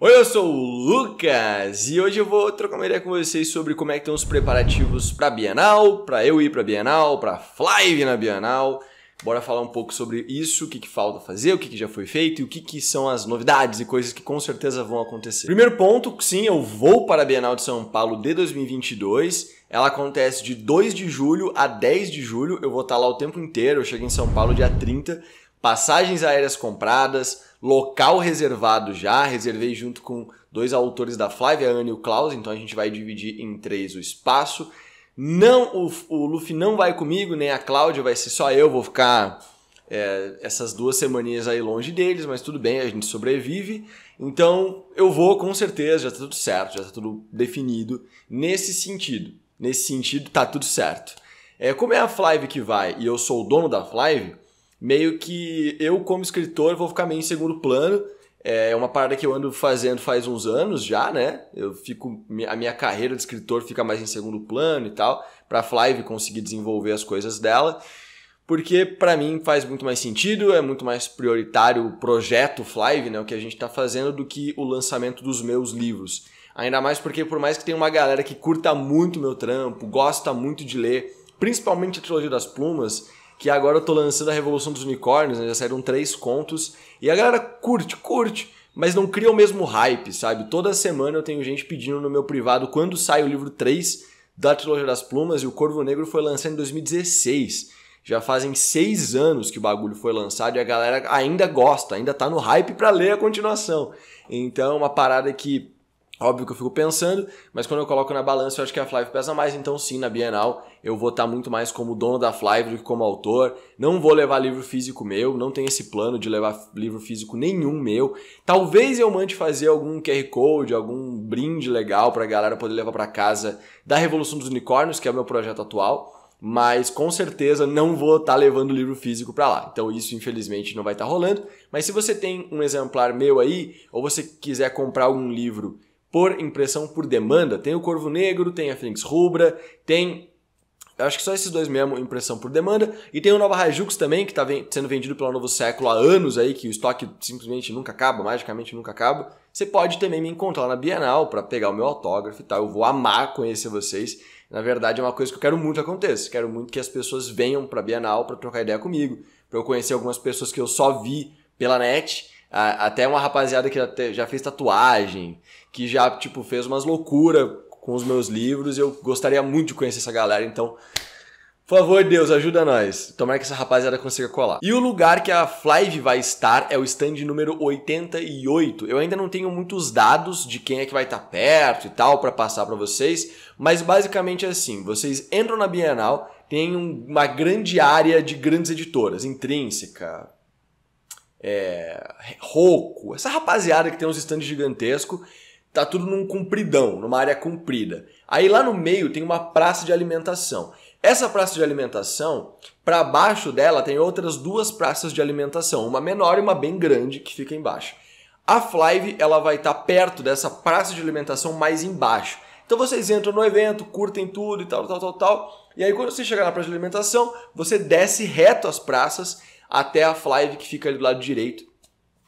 Oi, eu sou o Lucas e hoje eu vou trocar uma ideia com vocês sobre como é que estão os preparativos para a Bienal, para eu ir para a Bienal, para Fly na Bienal. Bora falar um pouco sobre isso, o que, que falta fazer, o que, que já foi feito e o que, que são as novidades e coisas que com certeza vão acontecer. Primeiro ponto, sim, eu vou para a Bienal de São Paulo de 2022. Ela acontece de 2 de julho a 10 de julho. Eu vou estar lá o tempo inteiro. Eu chego em São Paulo dia 30 passagens aéreas compradas, local reservado já, reservei junto com dois autores da Flávia, a Anne e o Klaus, então a gente vai dividir em três o espaço. Não, o, o Luffy não vai comigo, nem a Cláudia, vai ser só eu, vou ficar é, essas duas semaninhas aí longe deles, mas tudo bem, a gente sobrevive. Então eu vou com certeza, já tá tudo certo, já tá tudo definido nesse sentido. Nesse sentido tá tudo certo. É, como é a Flive que vai e eu sou o dono da Flive, meio que eu, como escritor, vou ficar meio em segundo plano. É uma parada que eu ando fazendo faz uns anos já, né? Eu fico a minha carreira de escritor fica mais em segundo plano e tal, para Flive conseguir desenvolver as coisas dela, porque para mim faz muito mais sentido, é muito mais prioritário o projeto Flive, né, o que a gente está fazendo do que o lançamento dos meus livros. Ainda mais porque por mais que tenha uma galera que curta muito meu trampo, gosta muito de ler, principalmente a trilogia das plumas, que agora eu tô lançando a Revolução dos Unicórnios, né? já saíram três contos, e a galera curte, curte, mas não cria o mesmo hype, sabe? Toda semana eu tenho gente pedindo no meu privado quando sai o livro 3 da Trilogia das Plumas, e o Corvo Negro foi lançado em 2016. Já fazem seis anos que o bagulho foi lançado e a galera ainda gosta, ainda tá no hype para ler a continuação. Então, uma parada que Óbvio que eu fico pensando, mas quando eu coloco na balança, eu acho que a Flive pesa mais, então sim, na Bienal eu vou estar tá muito mais como dono da Flive do que como autor. Não vou levar livro físico meu, não tenho esse plano de levar livro físico nenhum meu. Talvez eu mande fazer algum QR Code, algum brinde legal para a galera poder levar para casa da Revolução dos Unicórnios, que é o meu projeto atual mas com certeza não vou estar tá levando livro físico para lá. Então isso infelizmente não vai estar tá rolando. Mas se você tem um exemplar meu aí, ou você quiser comprar algum livro por impressão por demanda. Tem o Corvo Negro, tem a Fênix Rubra, tem eu acho que só esses dois mesmo, impressão por demanda. E tem o Nova Rajux também, que está ven sendo vendido pelo Novo Século há anos aí, que o estoque simplesmente nunca acaba, magicamente nunca acaba. Você pode também me encontrar lá na Bienal para pegar o meu autógrafo e tal. Eu vou amar conhecer vocês. Na verdade, é uma coisa que eu quero muito que aconteça. Quero muito que as pessoas venham para a Bienal para trocar ideia comigo, para eu conhecer algumas pessoas que eu só vi pela net até uma rapaziada que já fez tatuagem, que já, tipo, fez umas loucuras com os meus livros. Eu gostaria muito de conhecer essa galera, então por favor, Deus, ajuda nós. Tomara que essa rapaziada consiga colar. E o lugar que a Flyve vai estar é o stand número 88. Eu ainda não tenho muitos dados de quem é que vai estar perto e tal para passar para vocês, mas basicamente é assim, vocês entram na Bienal, tem uma grande área de grandes editoras, Intrínseca, é, Roco, essa rapaziada que tem uns stands gigantescos, tá tudo num compridão, numa área comprida. Aí lá no meio tem uma praça de alimentação. Essa praça de alimentação, para baixo dela tem outras duas praças de alimentação, uma menor e uma bem grande que fica embaixo. A Flyve ela vai estar tá perto dessa praça de alimentação mais embaixo. Então vocês entram no evento, curtem tudo e tal, tal, tal, tal. E aí quando você chegar na praça de alimentação, você desce reto as praças até a Flive, que fica ali do lado direito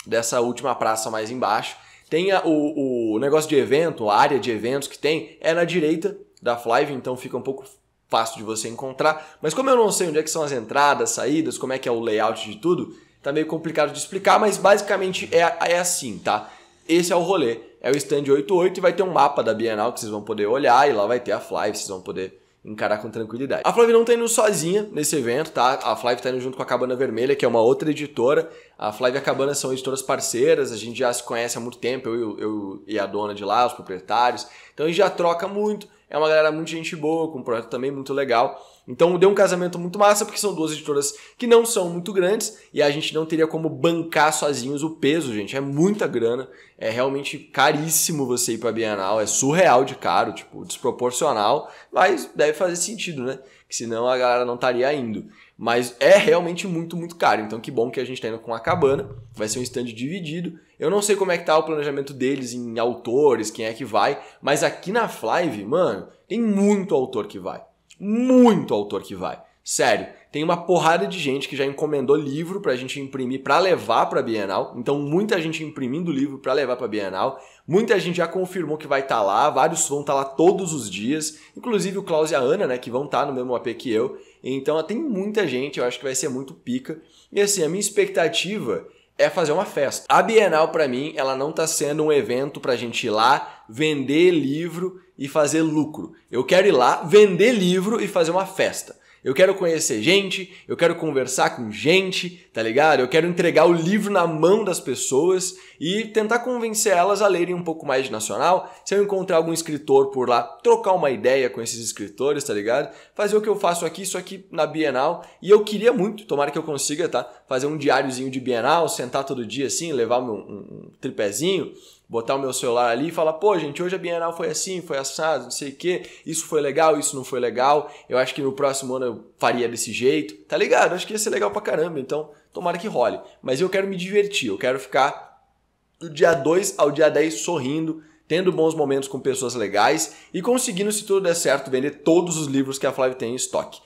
dessa última praça mais embaixo. Tem a, o, o negócio de evento, a área de eventos que tem, é na direita da Flive, então fica um pouco fácil de você encontrar. Mas como eu não sei onde é que são as entradas, saídas, como é que é o layout de tudo, tá meio complicado de explicar, mas basicamente é, é assim, tá? Esse é o rolê. É o stand 88 e vai ter um mapa da Bienal que vocês vão poder olhar e lá vai ter a Flyve, vocês vão poder encarar com tranquilidade. A Flávia não tá indo sozinha nesse evento, tá? A Flávia tá indo junto com a Cabana Vermelha, que é uma outra editora. A Flávia e a Cabana são editoras parceiras, a gente já se conhece há muito tempo, eu, eu e a dona de lá, os proprietários. Então a gente já troca muito é uma galera muito gente boa, com um projeto também muito legal. Então deu um casamento muito massa, porque são duas editoras que não são muito grandes e a gente não teria como bancar sozinhos o peso, gente. É muita grana, é realmente caríssimo você ir pra Bienal, é surreal de caro, tipo, desproporcional, mas deve fazer sentido, né? que senão a galera não estaria indo. Mas é realmente muito, muito caro. Então que bom que a gente está indo com a cabana. Vai ser um stand dividido. Eu não sei como é que tá o planejamento deles em autores, quem é que vai, mas aqui na Flive, mano, tem muito autor que vai. Muito autor que vai. Sério. Tem uma porrada de gente que já encomendou livro para a gente imprimir para levar para a Bienal. Então, muita gente imprimindo livro para levar para a Bienal. Muita gente já confirmou que vai estar tá lá, vários vão estar tá lá todos os dias, inclusive o Klaus e a Ana, né, que vão estar tá no mesmo AP que eu. Então, tem muita gente, eu acho que vai ser muito pica. E assim, a minha expectativa é fazer uma festa. A Bienal para mim, ela não tá sendo um evento pra gente ir lá vender livro e fazer lucro. Eu quero ir lá vender livro e fazer uma festa. Eu quero conhecer gente, eu quero conversar com gente, tá ligado? Eu quero entregar o livro na mão das pessoas e tentar convencer elas a lerem um pouco mais de nacional. Se eu encontrar algum escritor por lá, trocar uma ideia com esses escritores, tá ligado? Fazer o que eu faço aqui, isso aqui na Bienal. E eu queria muito, tomara que eu consiga, tá? Fazer um diáriozinho de Bienal, sentar todo dia assim, levar um, um, um tripézinho botar o meu celular ali e falar, pô, gente, hoje a Bienal foi assim, foi assado, não sei o quê, isso foi legal, isso não foi legal, eu acho que no próximo ano eu faria desse jeito, tá ligado? Acho que ia ser legal pra caramba, então tomara que role. Mas eu quero me divertir, eu quero ficar do dia 2 ao dia 10 sorrindo, tendo bons momentos com pessoas legais e conseguindo, se tudo der certo, vender todos os livros que a Flávia tem em estoque.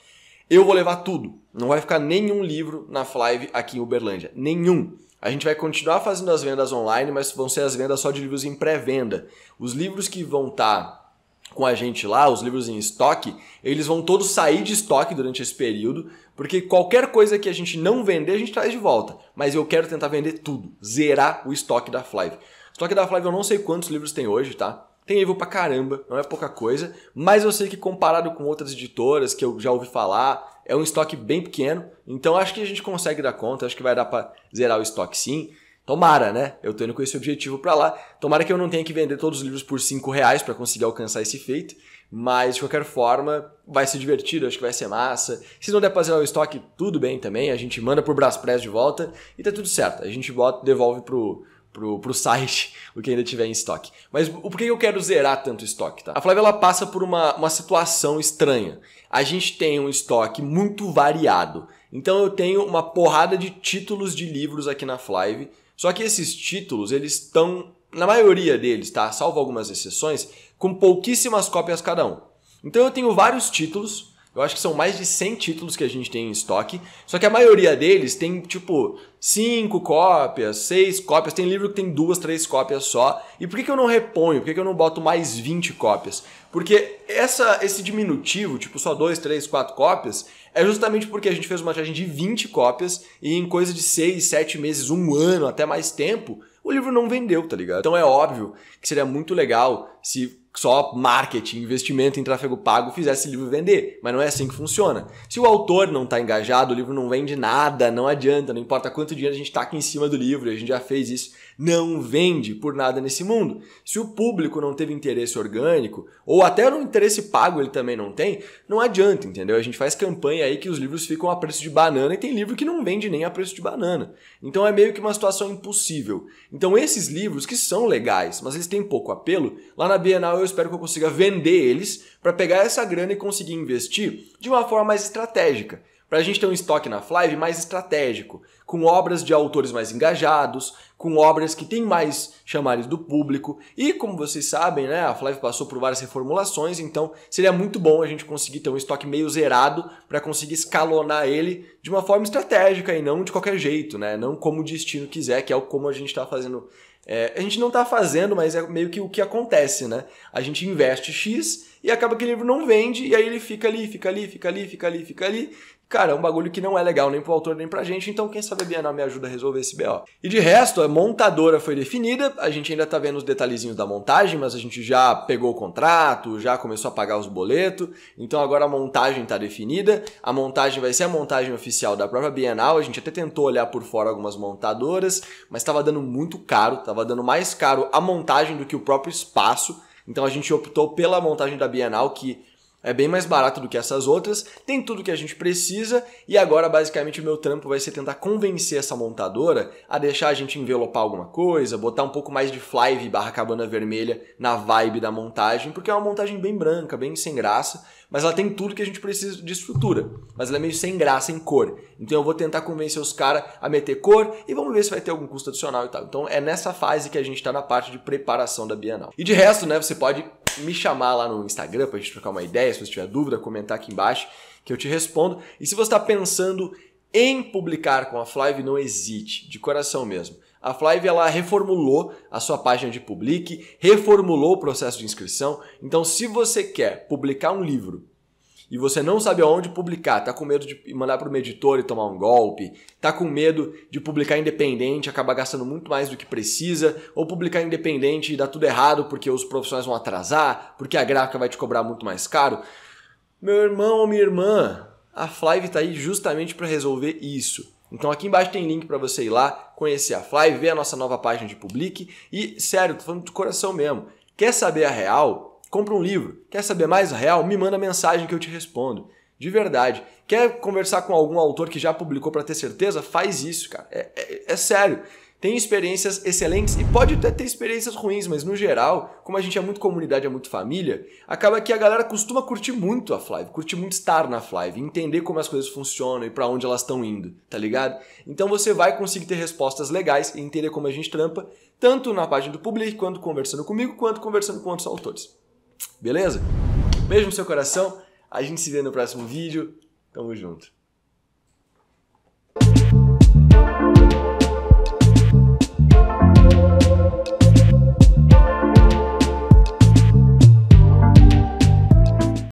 Eu vou levar tudo. Não vai ficar nenhum livro na Flive aqui em Uberlândia. Nenhum. A gente vai continuar fazendo as vendas online, mas vão ser as vendas só de livros em pré-venda. Os livros que vão estar tá com a gente lá, os livros em estoque, eles vão todos sair de estoque durante esse período, porque qualquer coisa que a gente não vender, a gente traz de volta. Mas eu quero tentar vender tudo, zerar o estoque da Flive. O estoque da Flive eu não sei quantos livros tem hoje, tá? Tem livro pra caramba, não é pouca coisa, mas eu sei que comparado com outras editoras que eu já ouvi falar, é um estoque bem pequeno, então acho que a gente consegue dar conta, acho que vai dar para zerar o estoque sim. Tomara, né? Eu tô indo com esse objetivo para lá. Tomara que eu não tenha que vender todos os livros por 5 reais para conseguir alcançar esse feito. Mas de qualquer forma, vai ser divertido, acho que vai ser massa. Se não der pra zerar o estoque, tudo bem também. A gente manda pro Braspress de volta e tá tudo certo. A gente bota, devolve pro, pro, pro site o que ainda tiver em estoque. Mas o porquê eu quero zerar tanto estoque, tá? A Flávia ela passa por uma, uma situação estranha. A gente tem um estoque muito variado. Então eu tenho uma porrada de títulos de livros aqui na Flávia. Só que esses títulos, eles estão, na maioria deles, tá? Salvo algumas exceções, com pouquíssimas cópias cada um. Então eu tenho vários títulos eu acho que são mais de 100 títulos que a gente tem em estoque, só que a maioria deles tem tipo 5 cópias, 6 cópias, tem livro que tem duas, três cópias só. E por que, que eu não reponho? Por que, que eu não boto mais 20 cópias? Porque essa, esse diminutivo, tipo só 2, 3, 4 cópias, é justamente porque a gente fez uma tiragem de 20 cópias e em coisa de 6, 7 meses, um ano, até mais tempo, o livro não vendeu, tá ligado? Então é óbvio que seria muito legal se só marketing, investimento em tráfego pago fizesse o livro vender. Mas não é assim que funciona. Se o autor não está engajado, o livro não vende nada, não adianta, não importa quanto dinheiro a gente está aqui em cima do livro, a gente já fez isso não vende por nada nesse mundo. Se o público não teve interesse orgânico, ou até no interesse pago ele também não tem, não adianta, entendeu? A gente faz campanha aí que os livros ficam a preço de banana e tem livro que não vende nem a preço de banana. Então é meio que uma situação impossível. Então esses livros que são legais, mas eles têm pouco apelo, lá na Bienal eu espero que eu consiga vender eles para pegar essa grana e conseguir investir de uma forma mais estratégica para a gente ter um estoque na Flive mais estratégico, com obras de autores mais engajados, com obras que têm mais chamares do público. E como vocês sabem, né, a Flive passou por várias reformulações, então seria muito bom a gente conseguir ter um estoque meio zerado para conseguir escalonar ele de uma forma estratégica e não de qualquer jeito, né? Não como o destino quiser, que é como a gente está fazendo. É, a gente não está fazendo, mas é meio que o que acontece, né? A gente investe X e acaba que o livro não vende, e aí ele fica ali, fica ali, fica ali, fica ali, fica ali. Cara, é um bagulho que não é legal nem pro autor nem pra gente, então quem sabe a Bienal me ajuda a resolver esse BO. E de resto, a montadora foi definida, a gente ainda tá vendo os detalhezinhos da montagem, mas a gente já pegou o contrato, já começou a pagar os boletos, então agora a montagem tá definida, a montagem vai ser a montagem oficial da própria Bienal, a gente até tentou olhar por fora algumas montadoras, mas tava dando muito caro, tava dando mais caro a montagem do que o próprio espaço, então a gente optou pela montagem da Bienal, que é bem mais barato do que essas outras, tem tudo que a gente precisa e agora basicamente o meu trampo vai ser tentar convencer essa montadora a deixar a gente envelopar alguma coisa, botar um pouco mais de flyve barra cabana vermelha na vibe da montagem, porque é uma montagem bem branca, bem sem graça, mas ela tem tudo que a gente precisa de estrutura, mas ela é meio sem graça em cor. Então eu vou tentar convencer os caras a meter cor e vamos ver se vai ter algum custo adicional e tal. Então é nessa fase que a gente está na parte de preparação da Bienal. E de resto, né, você pode me chamar lá no Instagram pra gente trocar uma ideia, se você tiver dúvida, comentar aqui embaixo que eu te respondo. E se você está pensando em publicar com a Flyve não hesite, de coração mesmo. A Flyve ela reformulou a sua página de publique, reformulou o processo de inscrição. Então, se você quer publicar um livro e você não sabe aonde publicar, tá com medo de mandar para uma editora e tomar um golpe, tá com medo de publicar independente, acabar gastando muito mais do que precisa, ou publicar independente e dar tudo errado porque os profissionais vão atrasar, porque a gráfica vai te cobrar muito mais caro. Meu irmão ou minha irmã, a Flive tá aí justamente para resolver isso. Então aqui embaixo tem link para você ir lá, conhecer a Fly, ver a nossa nova página de Public e, sério, tô falando do coração mesmo. Quer saber a real? compra um livro. Quer saber mais real? Me manda mensagem que eu te respondo. De verdade. Quer conversar com algum autor que já publicou para ter certeza? Faz isso, cara. É, é, é, sério. Tem experiências excelentes e pode até ter experiências ruins, mas no geral, como a gente é muito comunidade, é muito família, acaba que a galera costuma curtir muito a Flive, curtir muito estar na Flive, entender como as coisas funcionam e para onde elas estão indo, tá ligado? Então você vai conseguir ter respostas legais e entender como a gente trampa, tanto na página do público quanto conversando comigo, quanto conversando com outros autores. Beleza? Beijo no seu coração. A gente se vê no próximo vídeo. Tamo junto.